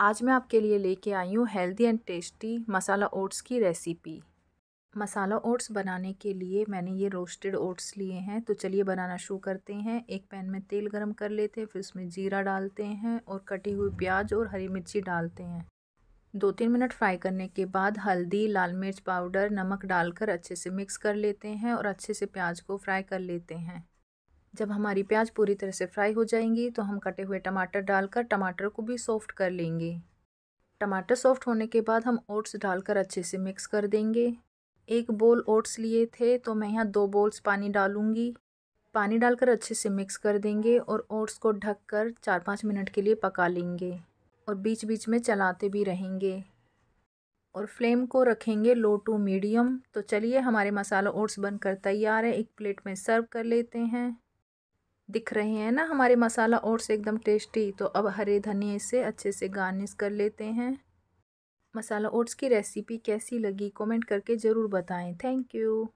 आज मैं आपके लिए लेके आई हूँ healthy and tasty masala oats की रेसिपी मसाला ओट्स बनाने के लिए मैंने ये रोस्टेड ओट्स लिए हैं तो चलिए बनाना शुरू करते हैं एक पैन में तेल गरम कर लेते हैं फिर उसमें जीरा डालते हैं और कटी हुई प्याज और हरी मिर्ची डालते हैं दो तीन मिनट फ्राई करने के बाद हल्दी लाल मिर्च पाउडर नमक डालकर अच्छे से मिक्स कर लेते हैं और अच्छे से प्याज को फ्राई कर लेते हैं जब हमारी प्याज पूरी तरह से फ्राई हो जाएंगी तो हम कटे हुए टमाटर डालकर टमाटर को भी सॉफ्ट कर लेंगे टमाटर सॉफ्ट होने के बाद हम ओट्स डालकर अच्छे से मिक्स कर देंगे एक बोल ओट्स लिए थे तो मैं यहाँ दो बोल्स पानी डालूँगी पानी डालकर अच्छे से मिक्स कर देंगे और ओट्स को ढक कर चार पाँच मिनट के लिए पका लेंगे और बीच बीच में चलाते भी रहेंगे और फ्लेम को रखेंगे लो टू मीडियम तो चलिए हमारे मसाला ओट्स बनकर तैयार है एक प्लेट में सर्व कर लेते हैं दिख रहे हैं ना हमारे मसाला और से एकदम टेस्टी तो अब हरे धनिए से अच्छे से गार्निश कर लेते हैं मसाला ओट्स की रेसिपी कैसी लगी कमेंट करके ज़रूर बताएं थैंक यू